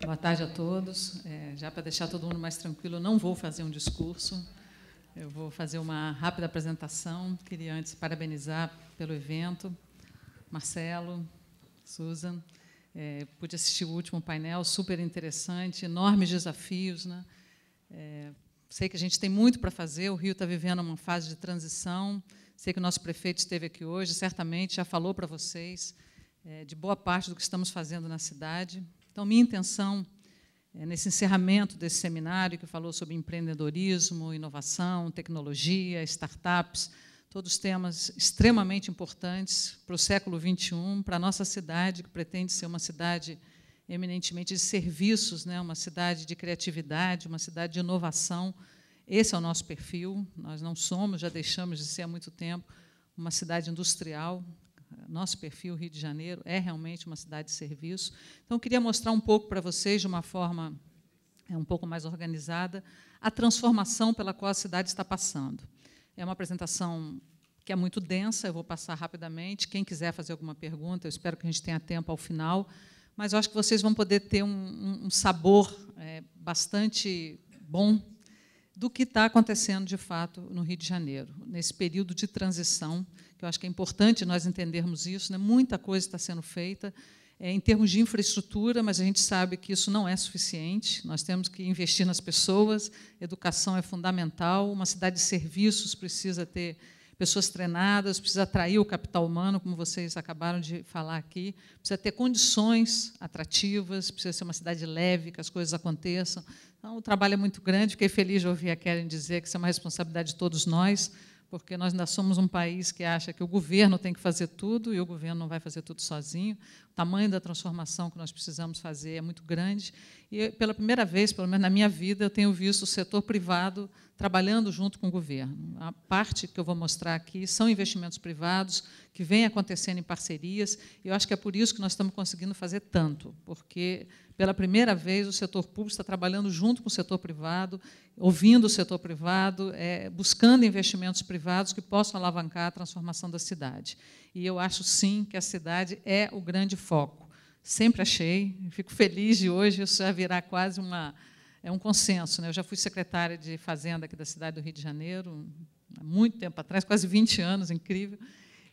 Boa tarde a todos. É, já para deixar todo mundo mais tranquilo, não vou fazer um discurso. Eu vou fazer uma rápida apresentação. Queria antes parabenizar pelo evento, Marcelo, Susan. É, pude assistir o último painel, super interessante, enormes desafios, né? É, sei que a gente tem muito para fazer. O Rio está vivendo uma fase de transição. Sei que o nosso prefeito esteve aqui hoje, certamente já falou para vocês é, de boa parte do que estamos fazendo na cidade. Então, minha intenção, é, nesse encerramento desse seminário que falou sobre empreendedorismo, inovação, tecnologia, startups, todos temas extremamente importantes para o século XXI, para a nossa cidade, que pretende ser uma cidade eminentemente de serviços, né? uma cidade de criatividade, uma cidade de inovação. Esse é o nosso perfil. Nós não somos, já deixamos de ser há muito tempo, uma cidade industrial nosso perfil, Rio de Janeiro, é realmente uma cidade de serviço. Então, queria mostrar um pouco para vocês, de uma forma é, um pouco mais organizada, a transformação pela qual a cidade está passando. É uma apresentação que é muito densa, eu vou passar rapidamente. Quem quiser fazer alguma pergunta, eu espero que a gente tenha tempo ao final, mas eu acho que vocês vão poder ter um, um sabor é, bastante bom do que está acontecendo de fato no Rio de Janeiro, nesse período de transição que eu acho que é importante nós entendermos isso. Né? Muita coisa está sendo feita é, em termos de infraestrutura, mas a gente sabe que isso não é suficiente. Nós temos que investir nas pessoas, educação é fundamental, uma cidade de serviços precisa ter pessoas treinadas, precisa atrair o capital humano, como vocês acabaram de falar aqui, precisa ter condições atrativas, precisa ser uma cidade leve, que as coisas aconteçam. Então, o trabalho é muito grande. Fiquei feliz de ouvir a Karen dizer que isso é uma responsabilidade de todos nós porque nós ainda somos um país que acha que o governo tem que fazer tudo e o governo não vai fazer tudo sozinho. O tamanho da transformação que nós precisamos fazer é muito grande e pela primeira vez, pelo menos na minha vida, eu tenho visto o setor privado trabalhando junto com o governo. A parte que eu vou mostrar aqui são investimentos privados que vêm acontecendo em parcerias. E eu acho que é por isso que nós estamos conseguindo fazer tanto, porque pela primeira vez o setor público está trabalhando junto com o setor privado, ouvindo o setor privado, é, buscando investimentos privados que possam alavancar a transformação da cidade. E eu acho sim que a cidade é o grande foco. Sempre achei. Fico feliz de hoje, isso já quase uma, é um consenso. Né? Eu já fui secretária de Fazenda aqui da cidade do Rio de Janeiro, há muito tempo atrás, quase 20 anos, incrível.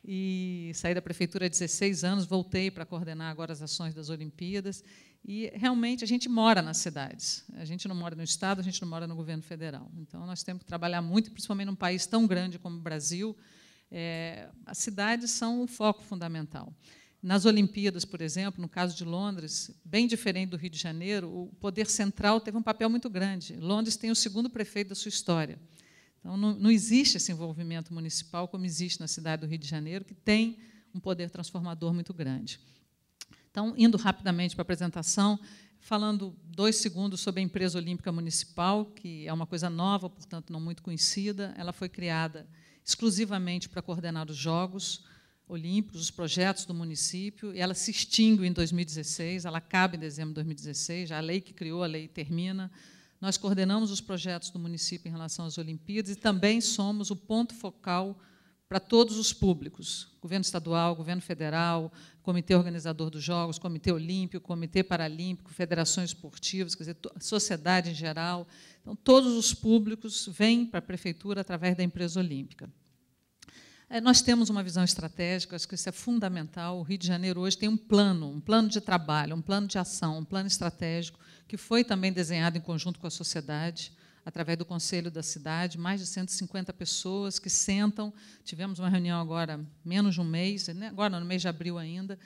E saí da prefeitura há 16 anos, voltei para coordenar agora as ações das Olimpíadas. E realmente a gente mora nas cidades. A gente não mora no estado, a gente não mora no governo federal. Então nós temos que trabalhar muito, principalmente num país tão grande como o Brasil. É, as cidades são o foco fundamental. Nas Olimpíadas, por exemplo, no caso de Londres, bem diferente do Rio de Janeiro, o poder central teve um papel muito grande. Londres tem o segundo prefeito da sua história. Então, não, não existe esse envolvimento municipal como existe na cidade do Rio de Janeiro, que tem um poder transformador muito grande. Então, indo rapidamente para a apresentação, falando dois segundos sobre a empresa olímpica municipal, que é uma coisa nova, portanto não muito conhecida. Ela foi criada exclusivamente para coordenar os jogos olímpicos, os projetos do município, e ela se extingue em 2016, ela acaba em dezembro de 2016, a lei que criou a lei termina. Nós coordenamos os projetos do município em relação às Olimpíadas e também somos o ponto focal para todos os públicos, governo estadual, governo federal, comitê organizador dos jogos, comitê olímpico, comitê paralímpico, federações esportivas, quer dizer, sociedade em geral. Então, todos os públicos vêm para a prefeitura através da empresa olímpica. É, nós temos uma visão estratégica, acho que isso é fundamental. O Rio de Janeiro hoje tem um plano, um plano de trabalho, um plano de ação, um plano estratégico, que foi também desenhado em conjunto com a sociedade, através do Conselho da Cidade, mais de 150 pessoas que sentam. Tivemos uma reunião agora, menos de um mês, né? agora no mês de abril ainda,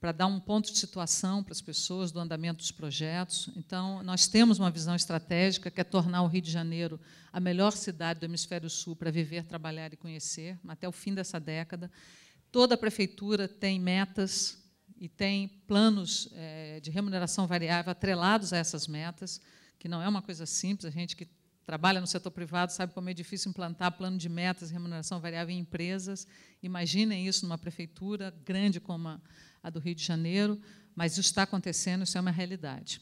para dar um ponto de situação para as pessoas do andamento dos projetos. Então, nós temos uma visão estratégica que é tornar o Rio de Janeiro a melhor cidade do hemisfério sul para viver, trabalhar e conhecer até o fim dessa década. Toda a prefeitura tem metas e tem planos eh, de remuneração variável atrelados a essas metas, que não é uma coisa simples. A gente que trabalha no setor privado sabe como é difícil implantar plano de metas, remuneração variável em empresas. Imaginem isso numa prefeitura grande como a a do Rio de Janeiro, mas isso está acontecendo, isso é uma realidade.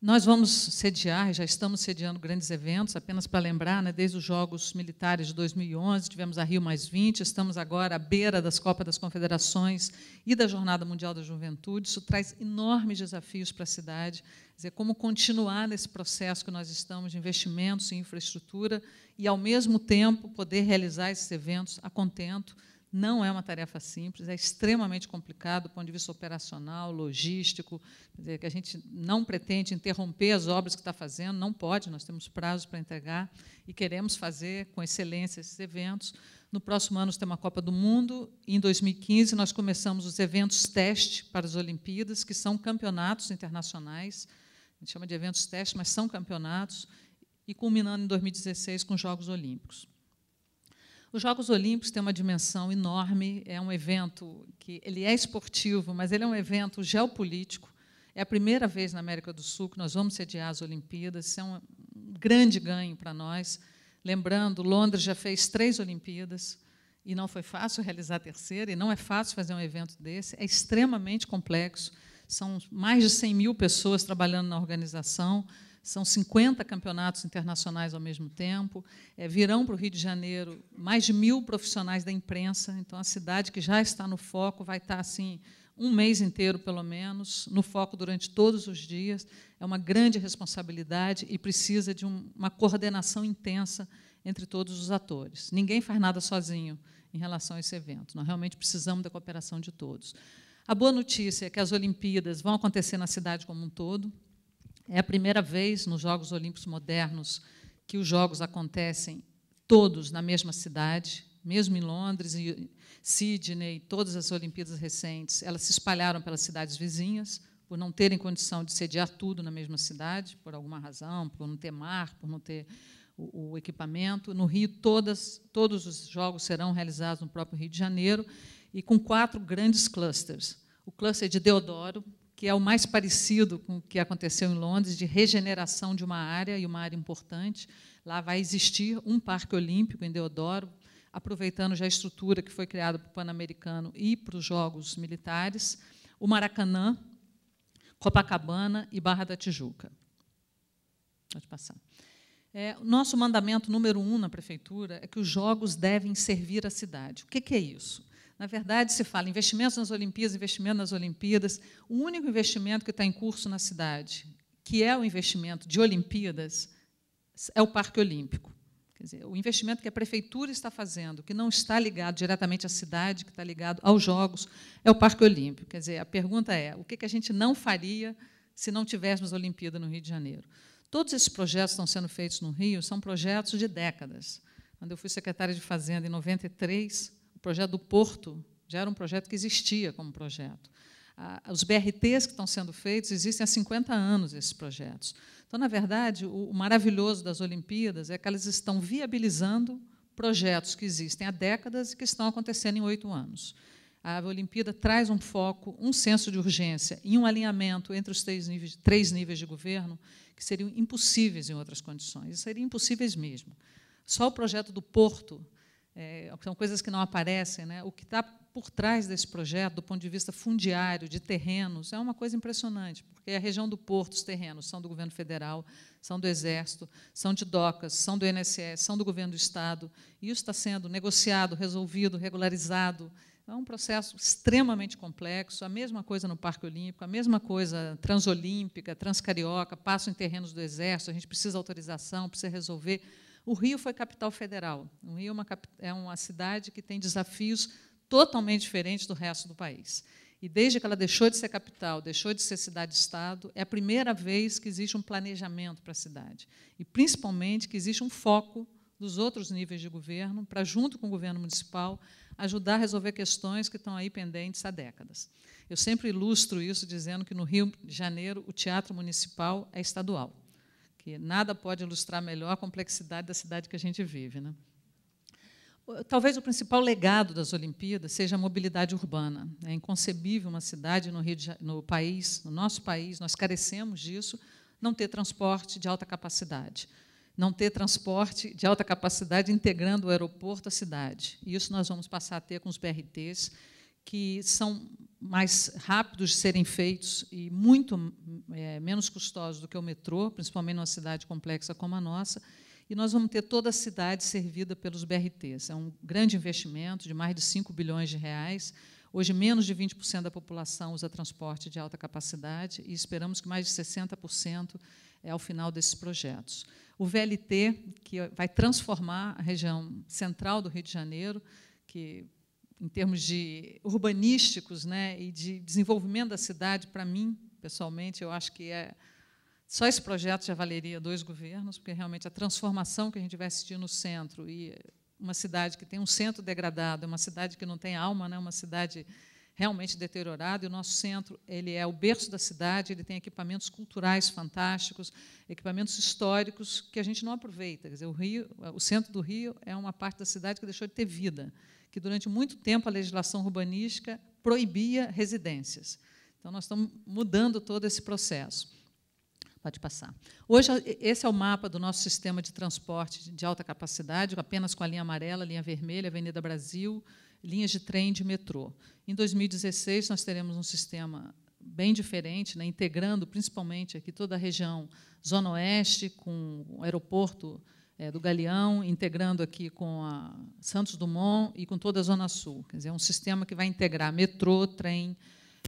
Nós vamos sediar, já estamos sediando grandes eventos, apenas para lembrar, né, desde os Jogos Militares de 2011, tivemos a Rio Mais 20, estamos agora à beira das Copas das Confederações e da Jornada Mundial da Juventude. Isso traz enormes desafios para a cidade, dizer, como continuar nesse processo que nós estamos de investimentos em infraestrutura e, ao mesmo tempo, poder realizar esses eventos a contento, não é uma tarefa simples, é extremamente complicado do ponto de vista operacional, logístico, dizer, que a gente não pretende interromper as obras que está fazendo, não pode, nós temos prazos para entregar e queremos fazer com excelência esses eventos. No próximo ano, nós temos a Copa do Mundo. Em 2015, nós começamos os eventos teste para as Olimpíadas, que são campeonatos internacionais. A gente chama de eventos teste, mas são campeonatos. E culminando em 2016 com os Jogos Olímpicos. Os Jogos Olímpicos têm uma dimensão enorme, é um evento que ele é esportivo, mas ele é um evento geopolítico. É a primeira vez na América do Sul que nós vamos sediar as Olimpíadas, isso é um grande ganho para nós. Lembrando, Londres já fez três Olimpíadas e não foi fácil realizar a terceira, e não é fácil fazer um evento desse, é extremamente complexo. São mais de 100 mil pessoas trabalhando na organização, são 50 campeonatos internacionais ao mesmo tempo. É, virão para o Rio de Janeiro mais de mil profissionais da imprensa, então a cidade que já está no foco vai estar assim um mês inteiro, pelo menos, no foco durante todos os dias. É uma grande responsabilidade e precisa de um, uma coordenação intensa entre todos os atores. Ninguém faz nada sozinho em relação a esse evento. Nós realmente precisamos da cooperação de todos. A boa notícia é que as Olimpíadas vão acontecer na cidade como um todo. É a primeira vez nos Jogos Olímpicos modernos que os Jogos acontecem todos na mesma cidade, mesmo em Londres e Sydney, todas as Olimpíadas recentes, elas se espalharam pelas cidades vizinhas, por não terem condição de sediar tudo na mesma cidade, por alguma razão, por não ter mar, por não ter o, o equipamento. No Rio, todas, todos os jogos serão realizados no próprio Rio de Janeiro e com quatro grandes clusters. O cluster de Deodoro, que é o mais parecido com o que aconteceu em Londres, de regeneração de uma área, e uma área importante. Lá vai existir um parque olímpico em Deodoro, aproveitando já a estrutura que foi criada para o Pan-Americano e para os Jogos Militares, o Maracanã, Copacabana e Barra da Tijuca. Pode passar. É, nosso mandamento número um na prefeitura é que os jogos devem servir à cidade. O que, que é isso? Na verdade, se fala investimentos nas Olimpíadas, investimento nas Olimpíadas. O único investimento que está em curso na cidade, que é o investimento de Olimpíadas, é o Parque Olímpico. Quer dizer, o investimento que a prefeitura está fazendo, que não está ligado diretamente à cidade, que está ligado aos Jogos, é o Parque Olímpico. Quer dizer, a pergunta é: o que, que a gente não faria se não tivéssemos a Olimpíada no Rio de Janeiro? Todos esses projetos que estão sendo feitos no Rio são projetos de décadas. Quando eu fui secretária de Fazenda em 93, projeto do Porto já era um projeto que existia como projeto. Os BRTs que estão sendo feitos existem há 50 anos esses projetos. Então, na verdade, o maravilhoso das Olimpíadas é que elas estão viabilizando projetos que existem há décadas e que estão acontecendo em oito anos. A Olimpíada traz um foco, um senso de urgência e um alinhamento entre os três níveis, três níveis de governo que seriam impossíveis em outras condições, seriam impossíveis mesmo. Só o projeto do Porto é, são coisas que não aparecem, né? o que está por trás desse projeto, do ponto de vista fundiário, de terrenos, é uma coisa impressionante, porque a região do Porto, os terrenos são do governo federal, são do Exército, são de docas, são do INSS, são do governo do Estado, e isso está sendo negociado, resolvido, regularizado. É um processo extremamente complexo, a mesma coisa no Parque Olímpico, a mesma coisa transolímpica, transcarioca, passo em terrenos do Exército, a gente precisa autorização, precisa resolver o Rio foi capital federal. O Rio é uma, é uma cidade que tem desafios totalmente diferentes do resto do país. E desde que ela deixou de ser capital, deixou de ser cidade-estado, é a primeira vez que existe um planejamento para a cidade. E, principalmente, que existe um foco dos outros níveis de governo para, junto com o governo municipal, ajudar a resolver questões que estão aí pendentes há décadas. Eu sempre ilustro isso dizendo que, no Rio de Janeiro, o teatro municipal é estadual que nada pode ilustrar melhor a complexidade da cidade que a gente vive. Né? Talvez o principal legado das Olimpíadas seja a mobilidade urbana. É inconcebível uma cidade no, de, no país, no nosso país, nós carecemos disso, não ter transporte de alta capacidade, não ter transporte de alta capacidade integrando o aeroporto à cidade. E isso nós vamos passar a ter com os BRTs, que são mais rápidos de serem feitos e muito é, menos custosos do que o metrô, principalmente numa cidade complexa como a nossa. E nós vamos ter toda a cidade servida pelos BRTs. É um grande investimento de mais de 5 bilhões de reais. Hoje, menos de 20% da população usa transporte de alta capacidade e esperamos que mais de 60% é ao final desses projetos. O VLT, que vai transformar a região central do Rio de Janeiro, que em termos de urbanísticos né, e de desenvolvimento da cidade, para mim, pessoalmente, eu acho que é só esse projeto já valeria dois governos, porque realmente a transformação que a gente vai assistir no centro e uma cidade que tem um centro degradado, uma cidade que não tem alma, né, uma cidade realmente deteriorada, e o nosso centro ele é o berço da cidade, ele tem equipamentos culturais fantásticos, equipamentos históricos que a gente não aproveita. Quer dizer, o Rio, o centro do Rio é uma parte da cidade que deixou de ter vida que durante muito tempo a legislação urbanística proibia residências. Então, nós estamos mudando todo esse processo. Pode passar. Hoje, esse é o mapa do nosso sistema de transporte de alta capacidade, apenas com a linha amarela, linha vermelha, Avenida Brasil, linhas de trem e de metrô. Em 2016, nós teremos um sistema bem diferente, né, integrando principalmente aqui toda a região Zona Oeste, com o aeroporto é, do Galeão, integrando aqui com a Santos Dumont e com toda a Zona Sul. Quer dizer, é um sistema que vai integrar metrô, trem,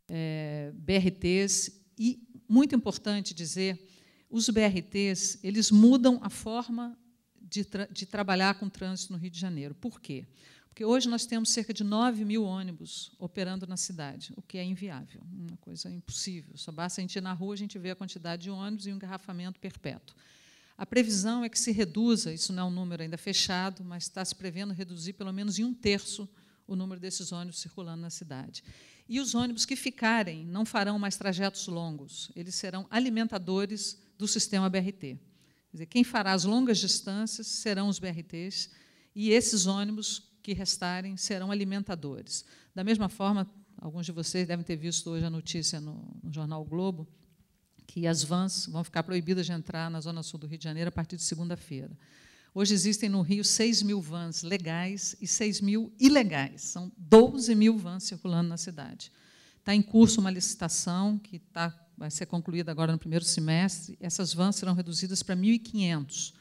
é, BRTs e, muito importante dizer, os BRTs eles mudam a forma de, tra de trabalhar com trânsito no Rio de Janeiro. Por quê? Porque hoje nós temos cerca de 9 mil ônibus operando na cidade, o que é inviável, uma coisa impossível. Só basta a gente ir na rua, a gente vê a quantidade de ônibus e um engarrafamento perpétuo. A previsão é que se reduza, isso não é um número ainda fechado, mas está se prevendo reduzir pelo menos em um terço o número desses ônibus circulando na cidade. E os ônibus que ficarem não farão mais trajetos longos, eles serão alimentadores do sistema BRT. Quer dizer, quem fará as longas distâncias serão os BRTs, e esses ônibus que restarem serão alimentadores. Da mesma forma, alguns de vocês devem ter visto hoje a notícia no, no jornal o Globo, que as vans vão ficar proibidas de entrar na Zona Sul do Rio de Janeiro a partir de segunda-feira. Hoje existem no Rio 6 mil vans legais e 6 mil ilegais. São 12 mil vans circulando na cidade. Está em curso uma licitação que está, vai ser concluída agora no primeiro semestre. Essas vans serão reduzidas para 1.500.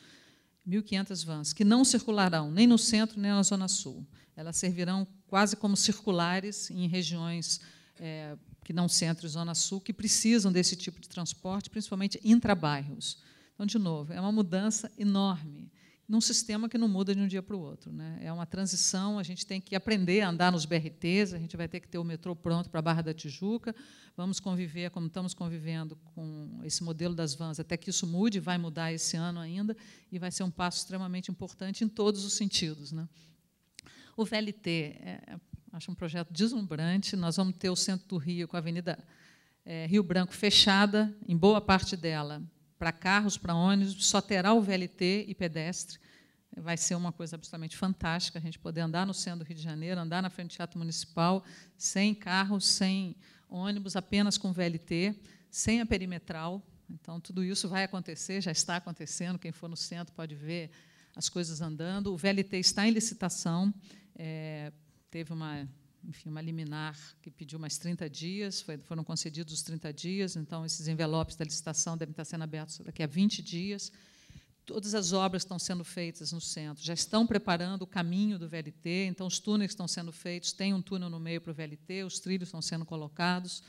1.500 vans, que não circularão nem no centro nem na Zona Sul. Elas servirão quase como circulares em regiões é, que não centro e zona sul, que precisam desse tipo de transporte, principalmente intra bairros Então, de novo, é uma mudança enorme num sistema que não muda de um dia para o outro. Né? É uma transição, a gente tem que aprender a andar nos BRTs, a gente vai ter que ter o metrô pronto para a Barra da Tijuca, vamos conviver, como estamos convivendo, com esse modelo das vans, até que isso mude, vai mudar esse ano ainda, e vai ser um passo extremamente importante em todos os sentidos. Né? O VLT, é, Acho um projeto deslumbrante. Nós vamos ter o centro do Rio com a Avenida é, Rio Branco fechada, em boa parte dela, para carros, para ônibus, só terá o VLT e pedestre. Vai ser uma coisa absolutamente fantástica a gente poder andar no centro do Rio de Janeiro, andar na frente do Teatro Municipal, sem carros sem ônibus, apenas com VLT, sem a perimetral. Então, tudo isso vai acontecer, já está acontecendo. Quem for no centro pode ver as coisas andando. O VLT está em licitação. É, teve uma, enfim, uma liminar que pediu mais 30 dias, foi, foram concedidos os 30 dias, então esses envelopes da licitação devem estar sendo abertos daqui a 20 dias. Todas as obras estão sendo feitas no centro, já estão preparando o caminho do VLT, então os túneis estão sendo feitos, tem um túnel no meio para o VLT, os trilhos estão sendo colocados.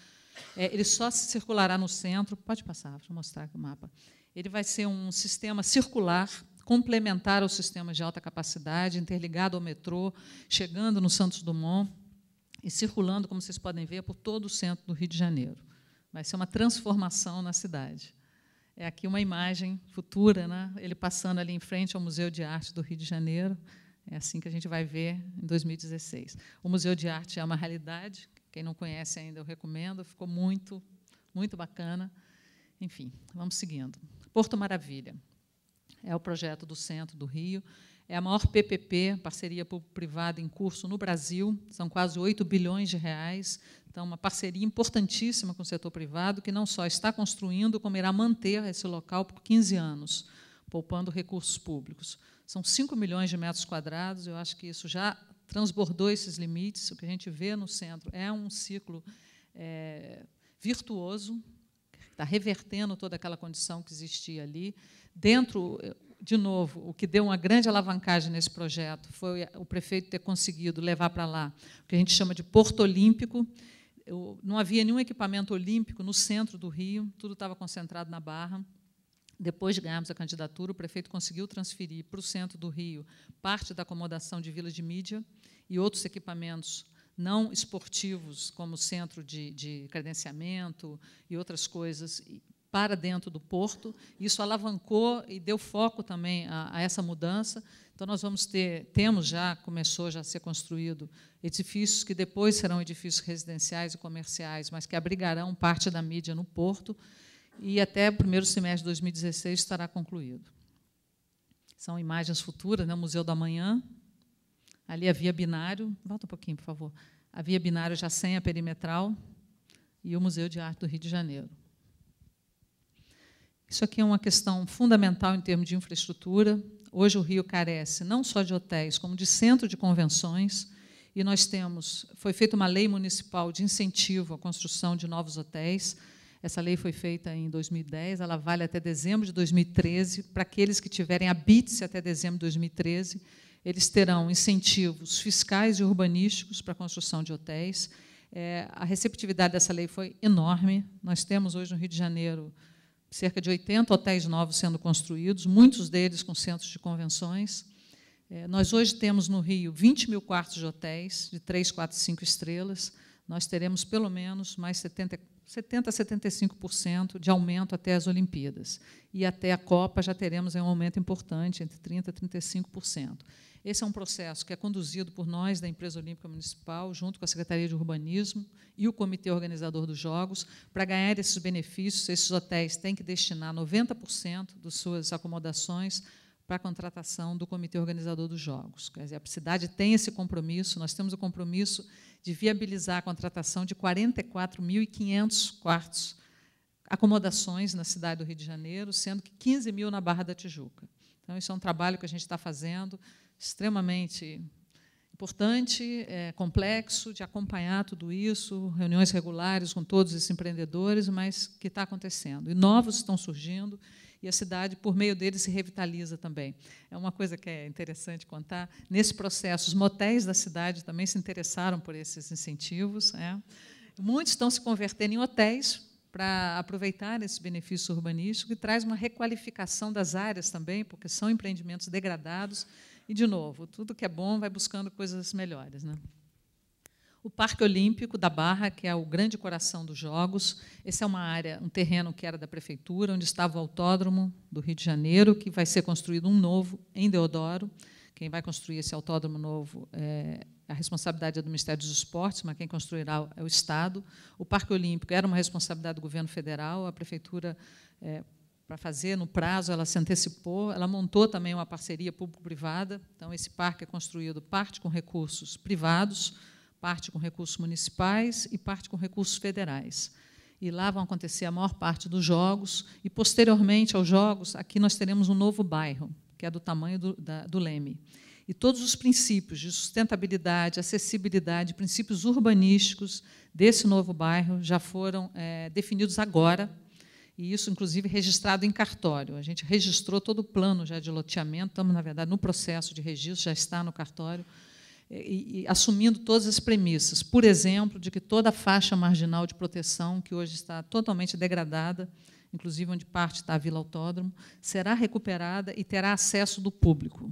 É, ele só se circulará no centro. Pode passar, vou mostrar aqui o mapa. Ele vai ser um sistema circular complementar ao sistema de alta capacidade, interligado ao metrô, chegando no Santos Dumont e circulando, como vocês podem ver, por todo o centro do Rio de Janeiro. Vai ser uma transformação na cidade. É aqui uma imagem futura, né? ele passando ali em frente ao Museu de Arte do Rio de Janeiro. É assim que a gente vai ver em 2016. O Museu de Arte é uma realidade. Quem não conhece ainda, eu recomendo. Ficou muito, muito bacana. Enfim, vamos seguindo. Porto Maravilha é o projeto do Centro do Rio. É a maior PPP, parceria público-privada em curso no Brasil, são quase 8 bilhões de reais. Então, uma parceria importantíssima com o setor privado, que não só está construindo, como irá manter esse local por 15 anos, poupando recursos públicos. São 5 milhões de metros quadrados, eu acho que isso já transbordou esses limites. O que a gente vê no centro é um ciclo é, virtuoso, está revertendo toda aquela condição que existia ali dentro, eh, de novo, o que deu uma grande alavancagem nesse projeto foi o prefeito ter conseguido levar para lá o que a gente chama de Porto Olímpico. Eu, não havia nenhum equipamento olímpico no centro do Rio, tudo estava concentrado na Barra. Depois de ganharmos a candidatura, o prefeito conseguiu transferir para o centro do Rio parte da acomodação de vila de mídia e outros equipamentos não esportivos, como centro de, de credenciamento e outras coisas, para dentro do porto. Isso alavancou e deu foco também a, a essa mudança. Então nós vamos ter, temos já, começou já a ser construído edifícios que depois serão edifícios residenciais e comerciais, mas que abrigarão parte da mídia no porto e até o primeiro semestre de 2016 estará concluído. São imagens futuras, né? o Museu da Manhã, ali a via binário, volta um pouquinho, por favor, a via binário já sem a perimetral e o Museu de Arte do Rio de Janeiro. Isso aqui é uma questão fundamental em termos de infraestrutura. Hoje o Rio carece não só de hotéis, como de centro de convenções, e nós temos, foi feita uma lei municipal de incentivo à construção de novos hotéis. Essa lei foi feita em 2010, ela vale até dezembro de 2013, para aqueles que tiverem habite-se até dezembro de 2013, eles terão incentivos fiscais e urbanísticos para a construção de hotéis. É, a receptividade dessa lei foi enorme. Nós temos hoje no Rio de Janeiro cerca de 80 hotéis novos sendo construídos, muitos deles com centros de convenções. É, nós hoje temos no Rio 20 mil quartos de hotéis, de 3, 4, 5 estrelas. Nós teremos pelo menos mais 70, 70 a 75% de aumento até as Olimpíadas. E até a Copa já teremos é um aumento importante, entre 30% a 35%. Esse é um processo que é conduzido por nós da Empresa Olímpica Municipal, junto com a Secretaria de Urbanismo e o Comitê Organizador dos Jogos. Para ganhar esses benefícios, esses hotéis têm que destinar 90% das suas acomodações para a contratação do Comitê Organizador dos Jogos. Quer dizer, a cidade tem esse compromisso, nós temos o compromisso de viabilizar a contratação de 44.500 quartos, acomodações na cidade do Rio de Janeiro, sendo que 15 mil na Barra da Tijuca. Então, isso é um trabalho que a gente está fazendo extremamente importante, é, complexo de acompanhar tudo isso, reuniões regulares com todos esses empreendedores, mas que está acontecendo. E novos estão surgindo e a cidade, por meio deles, se revitaliza também. É uma coisa que é interessante contar. Nesse processo, os motéis da cidade também se interessaram por esses incentivos. É. Muitos estão se convertendo em hotéis para aproveitar esse benefício urbanístico e traz uma requalificação das áreas também, porque são empreendimentos degradados e, de novo, tudo que é bom vai buscando coisas melhores. Né? O Parque Olímpico da Barra, que é o grande coração dos Jogos, esse é uma área, um terreno que era da prefeitura, onde estava o autódromo do Rio de Janeiro, que vai ser construído um novo em Deodoro. Quem vai construir esse autódromo novo é a responsabilidade é do Ministério dos Esportes, mas quem construirá é o Estado. O Parque Olímpico era uma responsabilidade do governo federal, a prefeitura é, para fazer no prazo, ela se antecipou, ela montou também uma parceria público-privada, então esse parque é construído parte com recursos privados, parte com recursos municipais e parte com recursos federais. E lá vão acontecer a maior parte dos jogos, e posteriormente aos jogos, aqui nós teremos um novo bairro, que é do tamanho do, da, do Leme. E todos os princípios de sustentabilidade, acessibilidade, princípios urbanísticos desse novo bairro já foram é, definidos agora, e isso, inclusive, registrado em cartório. A gente registrou todo o plano já de loteamento, estamos, na verdade, no processo de registro, já está no cartório, e, e assumindo todas as premissas. Por exemplo, de que toda a faixa marginal de proteção, que hoje está totalmente degradada, inclusive onde parte está a Vila Autódromo, será recuperada e terá acesso do público.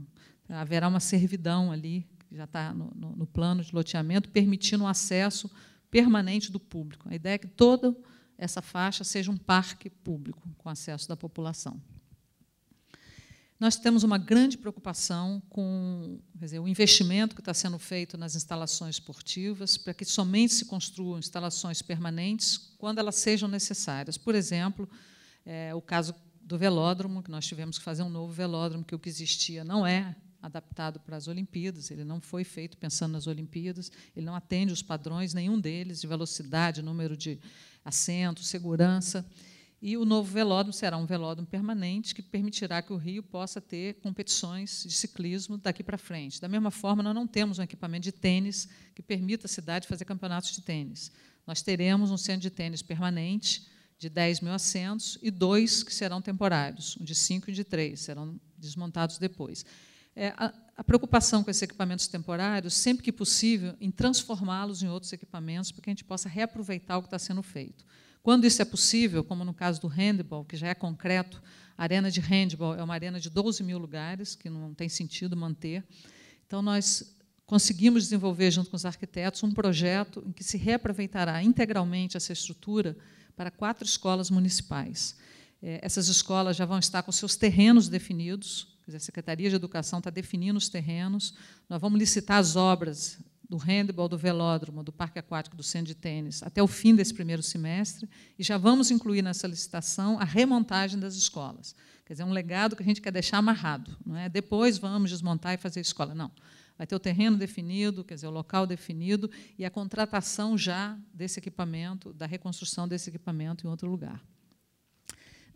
Haverá uma servidão ali, que já está no, no, no plano de loteamento, permitindo o acesso permanente do público. A ideia é que todo essa faixa seja um parque público com acesso da população. Nós temos uma grande preocupação com dizer, o investimento que está sendo feito nas instalações esportivas, para que somente se construam instalações permanentes quando elas sejam necessárias. Por exemplo, é, o caso do velódromo, que nós tivemos que fazer um novo velódromo, que o que existia não é adaptado para as Olimpíadas, ele não foi feito pensando nas Olimpíadas, ele não atende os padrões, nenhum deles, de velocidade, número de assento, segurança. E o novo velódromo será um velódromo permanente que permitirá que o Rio possa ter competições de ciclismo daqui para frente. Da mesma forma, nós não temos um equipamento de tênis que permita à cidade fazer campeonatos de tênis. Nós teremos um centro de tênis permanente de 10 mil assentos e dois que serão temporários, um de cinco e um de três, serão desmontados depois. É, a preocupação com esses equipamentos temporários, sempre que possível, em transformá-los em outros equipamentos, para que a gente possa reaproveitar o que está sendo feito. Quando isso é possível, como no caso do handball, que já é concreto, a arena de handball é uma arena de 12 mil lugares, que não tem sentido manter. Então, nós conseguimos desenvolver, junto com os arquitetos, um projeto em que se reaproveitará integralmente essa estrutura para quatro escolas municipais. Eh, essas escolas já vão estar com seus terrenos definidos, Dizer, a Secretaria de Educação está definindo os terrenos, nós vamos licitar as obras do handball, do velódromo, do parque aquático, do centro de tênis, até o fim desse primeiro semestre, e já vamos incluir nessa licitação a remontagem das escolas. Quer dizer, é um legado que a gente quer deixar amarrado. Não é? Depois vamos desmontar e fazer escola. Não. Vai ter o terreno definido, quer dizer, o local definido e a contratação já desse equipamento, da reconstrução desse equipamento em outro lugar.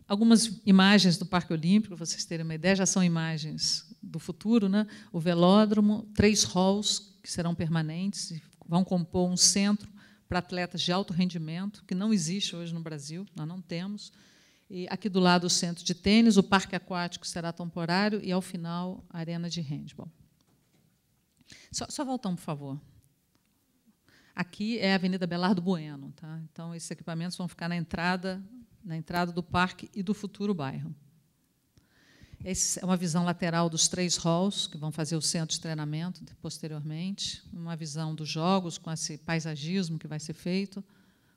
Algumas imagens do Parque Olímpico, para vocês terem uma ideia, já são imagens do futuro, né? O velódromo, três halls que serão permanentes e vão compor um centro para atletas de alto rendimento, que não existe hoje no Brasil, nós não temos. E aqui do lado o centro de tênis, o parque aquático será temporário e, ao final, a arena de handball. Só, só por favor. Aqui é a Avenida Belardo Bueno. Tá? Então, esses equipamentos vão ficar na entrada na entrada do parque e do futuro bairro. Essa é uma visão lateral dos três halls, que vão fazer o centro de treinamento posteriormente, uma visão dos jogos com esse paisagismo que vai ser feito,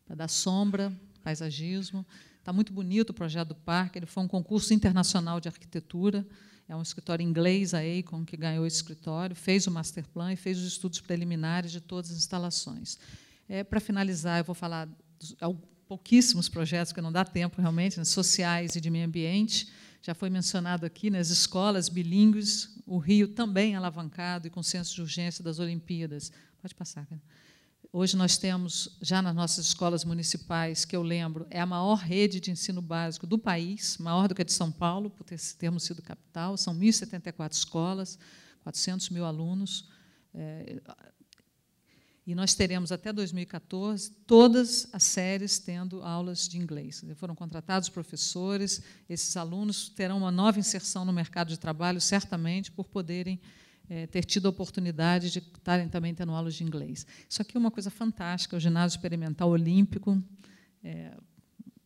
para dar sombra, paisagismo. Está muito bonito o projeto do parque, ele foi um concurso internacional de arquitetura, é um escritório inglês, a Acon, que ganhou esse escritório, fez o master plan e fez os estudos preliminares de todas as instalações. É, para finalizar, eu vou falar pouquíssimos projetos, que não dá tempo realmente, né, sociais e de meio ambiente. Já foi mencionado aqui nas né, escolas bilíngues, o Rio também alavancado e com senso de urgência das Olimpíadas. Pode passar, cara. Hoje nós temos, já nas nossas escolas municipais, que eu lembro, é a maior rede de ensino básico do país, maior do que a de São Paulo, por termos sido capital. São 1.074 escolas, 400 mil alunos. É, e nós teremos até 2014 todas as séries tendo aulas de inglês. Foram contratados professores, esses alunos terão uma nova inserção no mercado de trabalho, certamente, por poderem é, ter tido a oportunidade de estarem também tendo aulas de inglês. Isso aqui é uma coisa fantástica, o Ginásio Experimental Olímpico, é,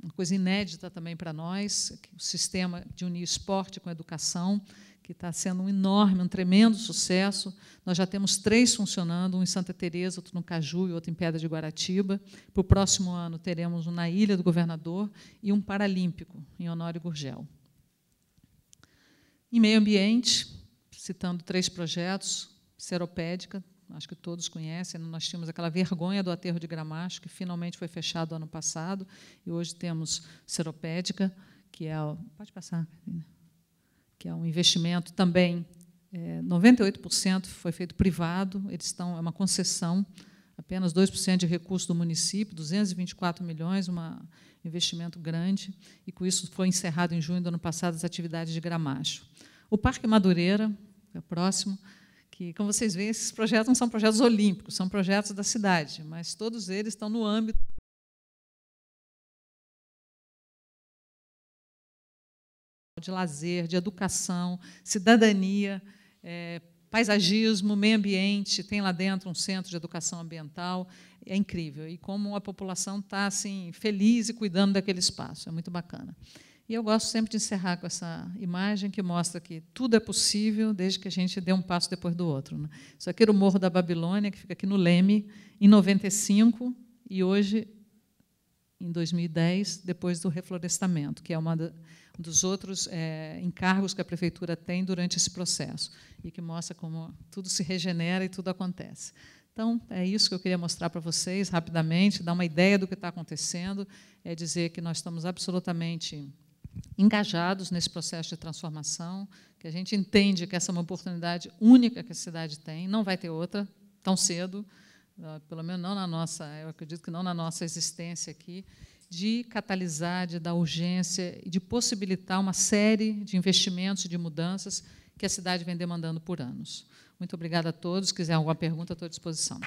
uma coisa inédita também para nós, o sistema de unir esporte com educação que está sendo um enorme, um tremendo sucesso. Nós já temos três funcionando, um em Santa Teresa, outro no Caju e outro em Pedra de Guaratiba. Para o próximo ano teremos um na Ilha do Governador e um paralímpico, em Honório Gurgel. Em meio ambiente, citando três projetos, Seropédica, acho que todos conhecem, né? nós tínhamos aquela vergonha do aterro de Gramacho, que finalmente foi fechado ano passado, e hoje temos Seropédica, que é... O... Pode passar, Carolina que é um investimento também. É, 98% foi feito privado, eles estão, é uma concessão, apenas 2% de recurso do município, 224 milhões, um investimento grande, e com isso foi encerrado em junho do ano passado as atividades de Gramacho. O Parque Madureira, é próximo, que, como vocês veem, esses projetos não são projetos olímpicos, são projetos da cidade, mas todos eles estão no âmbito de lazer, de educação, cidadania, é, paisagismo, meio ambiente, tem lá dentro um centro de educação ambiental, é incrível. E como a população está assim, feliz e cuidando daquele espaço, é muito bacana. E eu gosto sempre de encerrar com essa imagem que mostra que tudo é possível desde que a gente dê um passo depois do outro. Né? Isso aqui era o Morro da Babilônia, que fica aqui no Leme, em 95, e hoje, em 2010, depois do reflorestamento, que é uma dos outros é, encargos que a prefeitura tem durante esse processo e que mostra como tudo se regenera e tudo acontece. Então, é isso que eu queria mostrar para vocês rapidamente, dar uma ideia do que está acontecendo, é dizer que nós estamos absolutamente engajados nesse processo de transformação, que a gente entende que essa é uma oportunidade única que a cidade tem, não vai ter outra tão cedo, ah, pelo menos não na nossa, eu acredito que não na nossa existência aqui, de catalisar, de dar urgência e de possibilitar uma série de investimentos e de mudanças que a cidade vem demandando por anos. Muito obrigada a todos. Se quiser alguma pergunta, estou à disposição.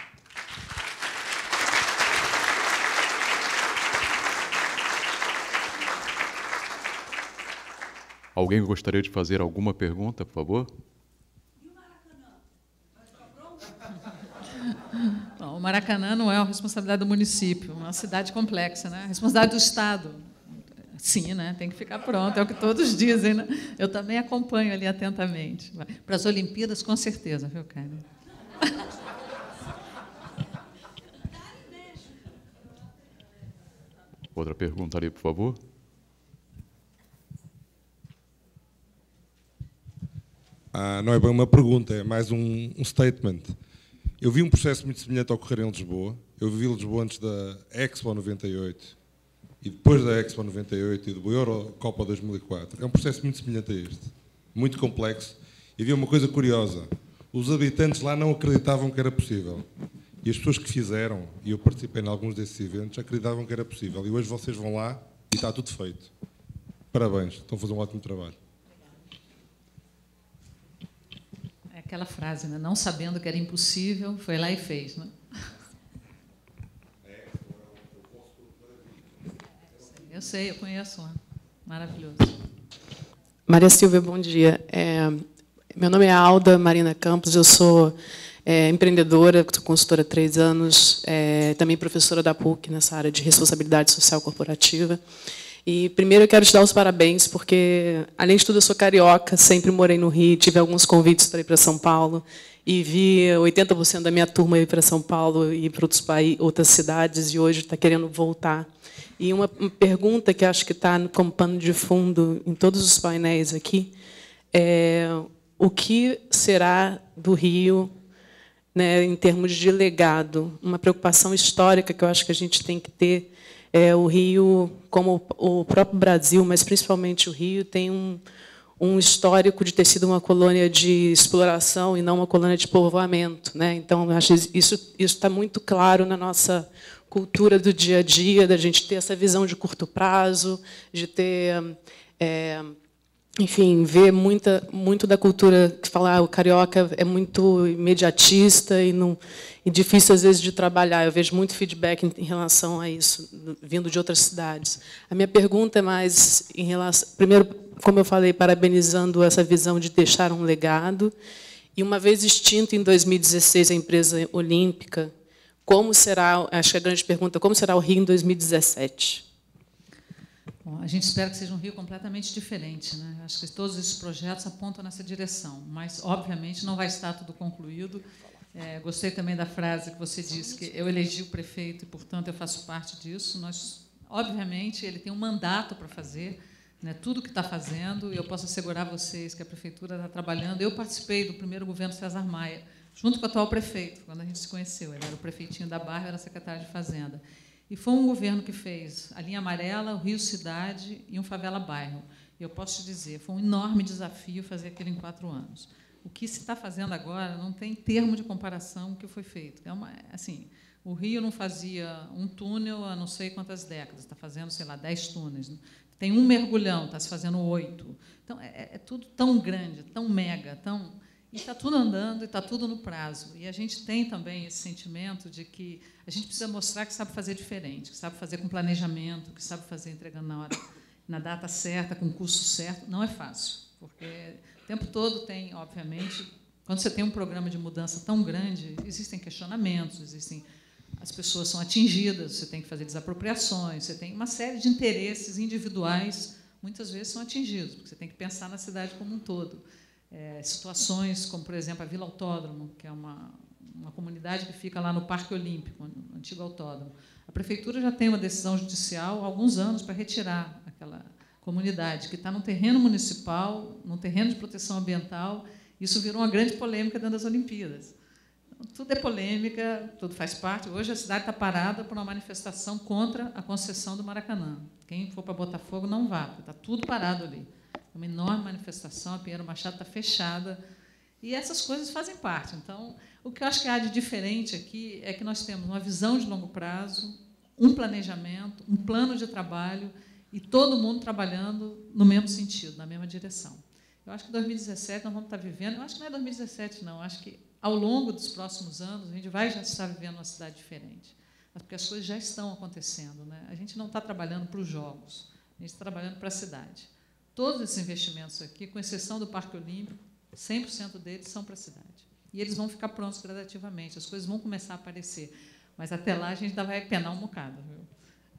Alguém gostaria de fazer alguma pergunta, por favor? o Maracanã não é uma responsabilidade do município, é uma cidade complexa, né? responsabilidade do Estado. Sim, né? Tem que ficar pronto, é o que todos dizem, né? Eu também acompanho ali atentamente. Para as Olimpíadas, com certeza, viu, Karen? Outra pergunta ali, por favor. Ah, não é bem uma pergunta, é mais um, um statement. Eu vi um processo muito semelhante a ocorrer em Lisboa. Eu vivi Lisboa antes da Expo 98 e depois da Expo 98 e do Eurocopa 2004. É um processo muito semelhante a este, muito complexo. E havia uma coisa curiosa: os habitantes lá não acreditavam que era possível. E as pessoas que fizeram, e eu participei em alguns desses eventos, acreditavam que era possível. E hoje vocês vão lá e está tudo feito. Parabéns, estão a fazer um ótimo trabalho. Aquela frase, né? não sabendo que era impossível, foi lá e fez. Né? Eu sei, eu conheço Maravilhoso. Maria Silvia, bom dia. É, meu nome é Alda Marina Campos, eu sou é, empreendedora, sou consultora há três anos, é, também professora da PUC nessa área de responsabilidade social corporativa. E primeiro eu quero te dar os parabéns, porque, além de tudo, eu sou carioca, sempre morei no Rio, tive alguns convites para ir para São Paulo, e vi 80% da minha turma ir para São Paulo e para outros países, outras cidades, e hoje está querendo voltar. E uma pergunta que acho que está como pano de fundo em todos os painéis aqui é o que será do Rio né, em termos de legado? Uma preocupação histórica que eu acho que a gente tem que ter é, o Rio, como o próprio Brasil, mas principalmente o Rio, tem um, um histórico de ter sido uma colônia de exploração e não uma colônia de povoamento. Né? Então, acho isso isso está muito claro na nossa cultura do dia a dia, da gente ter essa visão de curto prazo, de ter é, enfim, ver muita, muito da cultura que fala ah, o carioca é muito imediatista e, não, e difícil, às vezes, de trabalhar. Eu vejo muito feedback em, em relação a isso, vindo de outras cidades. A minha pergunta é mais em relação... Primeiro, como eu falei, parabenizando essa visão de deixar um legado. E, uma vez extinta em 2016, a empresa olímpica, como será... Acho que a grande pergunta como será o Rio em 2017? Bom, a gente espera que seja um Rio completamente diferente. Né? Acho que todos esses projetos apontam nessa direção, mas, obviamente, não vai estar tudo concluído. É, gostei também da frase que você disse, que eu elegi o prefeito e, portanto, eu faço parte disso. Nós, obviamente, ele tem um mandato para fazer né, tudo o que está fazendo, e eu posso assegurar a vocês que a prefeitura está trabalhando. Eu participei do primeiro governo César Maia, junto com o atual prefeito, quando a gente se conheceu. Ele era o prefeitinho da Barra, era secretário de Fazenda. E foi um governo que fez a linha amarela, o Rio Cidade e um favela bairro. E eu posso te dizer, foi um enorme desafio fazer aquilo em quatro anos. O que se está fazendo agora não tem termo de comparação com o que foi feito. É uma, assim, o Rio não fazia um túnel há não sei quantas décadas, está fazendo, sei lá, dez túneis. Né? Tem um mergulhão, está se fazendo oito. Então, é, é, é tudo tão grande, tão mega, tão e está tudo andando e está tudo no prazo. E a gente tem também esse sentimento de que a gente precisa mostrar que sabe fazer diferente, que sabe fazer com planejamento, que sabe fazer entregando na hora, na data certa, com o certo. Não é fácil, porque o tempo todo tem, obviamente, quando você tem um programa de mudança tão grande, existem questionamentos, existem as pessoas são atingidas, você tem que fazer desapropriações, você tem uma série de interesses individuais, muitas vezes são atingidos, porque você tem que pensar na cidade como um todo é, situações, como, por exemplo, a Vila Autódromo, que é uma, uma comunidade que fica lá no Parque Olímpico, no antigo autódromo. A prefeitura já tem uma decisão judicial há alguns anos para retirar aquela comunidade, que está no terreno municipal, no terreno de proteção ambiental. Isso virou uma grande polêmica dentro das Olimpíadas. Então, tudo é polêmica, tudo faz parte. Hoje a cidade está parada por uma manifestação contra a concessão do Maracanã. Quem for para Botafogo não vá, porque está tudo parado ali uma enorme manifestação, a Pinheiro Machado está fechada. E essas coisas fazem parte. Então, o que eu acho que há de diferente aqui é que nós temos uma visão de longo prazo, um planejamento, um plano de trabalho e todo mundo trabalhando no mesmo sentido, na mesma direção. Eu acho que 2017 nós vamos estar vivendo, eu acho que não é 2017 não, eu acho que ao longo dos próximos anos a gente vai já estar vivendo uma cidade diferente, porque as coisas já estão acontecendo, né? A gente não está trabalhando para os jogos, a gente está trabalhando para a cidade. Todos esses investimentos aqui, com exceção do Parque Olímpico, 100% deles são para a cidade. E eles vão ficar prontos gradativamente, as coisas vão começar a aparecer. Mas até lá a gente ainda vai penar um bocado, viu?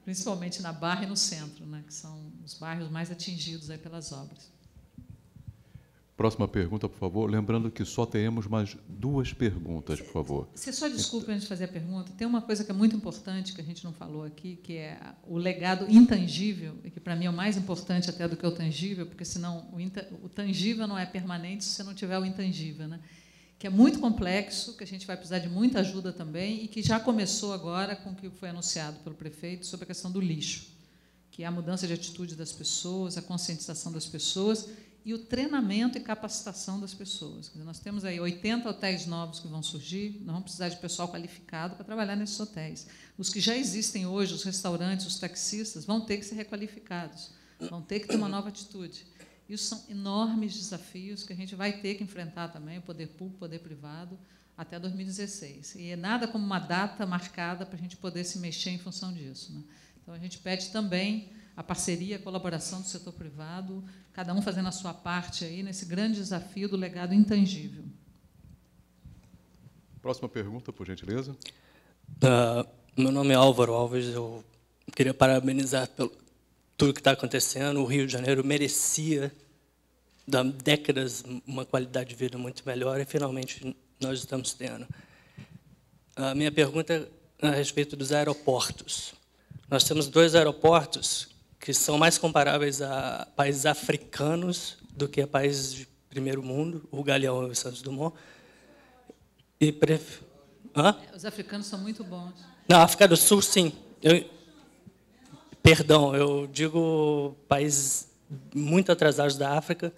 principalmente na Barra e no centro, né? que são os bairros mais atingidos aí pelas obras. Próxima pergunta, por favor. Lembrando que só teremos mais duas perguntas, por favor. Você só desculpa antes de fazer a pergunta. Tem uma coisa que é muito importante que a gente não falou aqui, que é o legado intangível, que para mim é o mais importante até do que o tangível, porque senão o, o tangível não é permanente se você não tiver o intangível, né? Que é muito complexo, que a gente vai precisar de muita ajuda também e que já começou agora com o que foi anunciado pelo prefeito sobre a questão do lixo, que é a mudança de atitude das pessoas, a conscientização das pessoas e o treinamento e capacitação das pessoas. nós temos aí 80 hotéis novos que vão surgir, nós vamos precisar de pessoal qualificado para trabalhar nesses hotéis. Os que já existem hoje, os restaurantes, os taxistas, vão ter que ser requalificados, vão ter que ter uma nova atitude. Isso são enormes desafios que a gente vai ter que enfrentar também, o poder público, o poder privado, até 2016. E é nada como uma data marcada para a gente poder se mexer em função disso. Né? Então, a gente pede também a parceria, a colaboração do setor privado, cada um fazendo a sua parte aí nesse grande desafio do legado intangível. Próxima pergunta, por gentileza. Uh, meu nome é Álvaro Alves, eu queria parabenizar pelo tudo que está acontecendo. O Rio de Janeiro merecia, há décadas, uma qualidade de vida muito melhor e, finalmente, nós estamos tendo. A minha pergunta é a respeito dos aeroportos. Nós temos dois aeroportos que são mais comparáveis a países africanos do que a países de primeiro mundo, o Galeão e o Santos Dumont. E pref... Hã? É, os africanos são muito bons. Na África do Sul, sim. Eu... Perdão, eu digo países muito atrasados da África.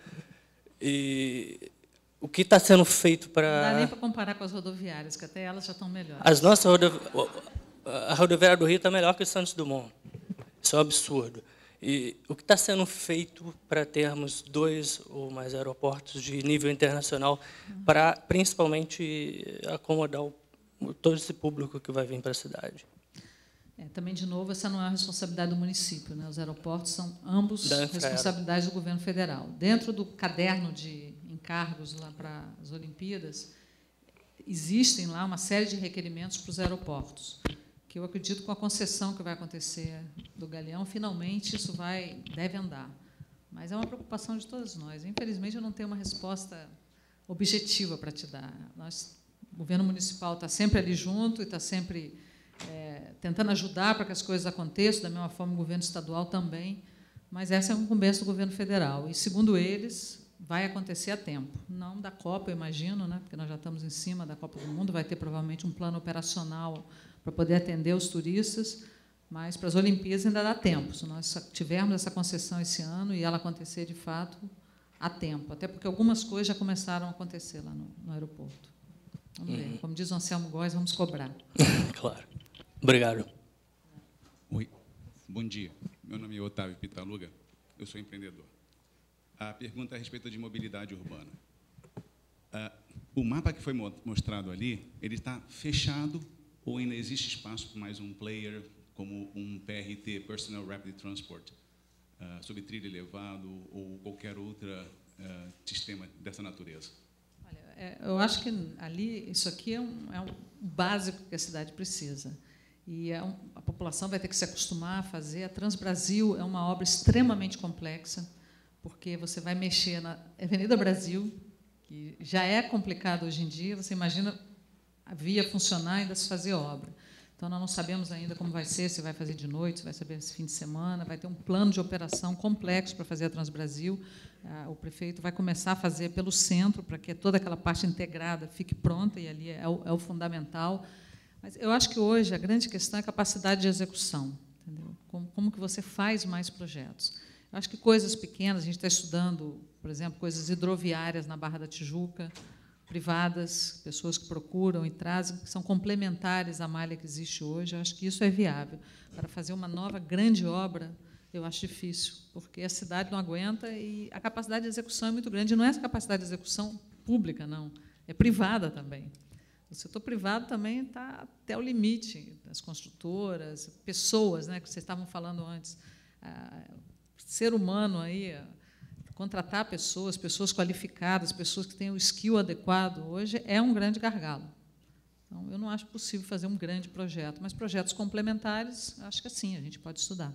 E o que está sendo feito para. Não dá nem para comparar com as rodoviárias, que até elas já estão melhores. As nossas rodovi... A rodoviária do Rio está melhor que o Santos Dumont. Isso é um absurdo. E o que está sendo feito para termos dois ou mais aeroportos de nível internacional para, principalmente, acomodar o, todo esse público que vai vir para a cidade? É, também, de novo, essa não é a responsabilidade do município. Né? Os aeroportos são ambos responsabilidades do governo federal. Dentro do caderno de encargos lá para as Olimpíadas, existem lá uma série de requerimentos para os aeroportos que eu acredito com a concessão que vai acontecer do Galeão, finalmente isso vai deve andar. Mas é uma preocupação de todos nós. Infelizmente, eu não tenho uma resposta objetiva para te dar. Nós, o governo municipal está sempre ali junto e está sempre é, tentando ajudar para que as coisas aconteçam, da mesma forma o governo estadual também, mas essa é um começo do governo federal. E, segundo eles, vai acontecer a tempo. Não da Copa, eu imagino, né, porque nós já estamos em cima da Copa do Mundo, vai ter provavelmente um plano operacional para poder atender os turistas, mas para as Olimpíadas ainda dá tempo. Se nós tivermos essa concessão esse ano e ela acontecer de fato, há tempo. Até porque algumas coisas já começaram a acontecer lá no, no aeroporto. Vamos ver. Uhum. Como diz o Anselmo Góes, vamos cobrar. claro. Obrigado. Oi. Bom dia. Meu nome é Otávio Pitaluga. Eu sou empreendedor. A pergunta é a respeito de mobilidade urbana. Ah, o mapa que foi mostrado ali, ele está fechado ou ainda existe espaço para mais um player, como um PRT, Personal Rapid Transport, uh, ah, trilho elevado ou qualquer outro uh, ah, sistema dessa natureza? Olha, é, eu acho que ali, isso aqui é um, é básico que a cidade precisa. E é um, a população vai ter que se acostumar a fazer. A Transbrasil é uma obra extremamente complexa, porque você vai mexer na Avenida Brasil, que já é complicado hoje em dia, você imagina havia funcionar ainda se fazia obra. Então, nós não sabemos ainda como vai ser, se vai fazer de noite, se vai saber esse fim de semana, vai ter um plano de operação complexo para fazer a Transbrasil. Ah, o prefeito vai começar a fazer pelo centro, para que toda aquela parte integrada fique pronta, e ali é o, é o fundamental. Mas eu acho que hoje a grande questão é a capacidade de execução. Entendeu? Como, como que você faz mais projetos? Eu acho que coisas pequenas, a gente está estudando, por exemplo, coisas hidroviárias na Barra da Tijuca, privadas, pessoas que procuram e trazem, que são complementares à malha que existe hoje. Eu acho que isso é viável. Para fazer uma nova grande obra, eu acho difícil, porque a cidade não aguenta e a capacidade de execução é muito grande. E não é a capacidade de execução pública, não. É privada também. O setor privado também está até o limite. As construtoras, pessoas, né, que vocês estavam falando antes. Ah, ser humano aí contratar pessoas, pessoas qualificadas, pessoas que têm o skill adequado hoje é um grande gargalo. Então, eu não acho possível fazer um grande projeto, mas projetos complementares, acho que sim, a gente pode estudar.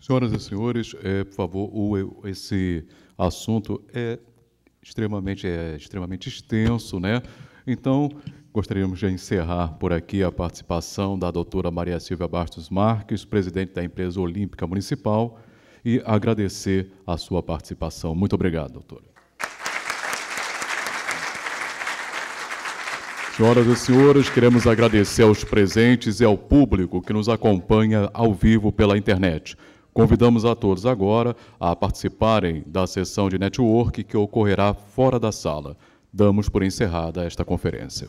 Senhoras e senhores, é, por favor, o, esse assunto é extremamente, é extremamente extenso, né? Então, gostaríamos de encerrar por aqui a participação da doutora Maria Silvia Bastos Marques, presidente da empresa Olímpica Municipal e agradecer a sua participação. Muito obrigado, doutora. Senhoras e senhores, queremos agradecer aos presentes e ao público que nos acompanha ao vivo pela internet. Convidamos a todos agora a participarem da sessão de network que ocorrerá fora da sala. Damos por encerrada esta conferência.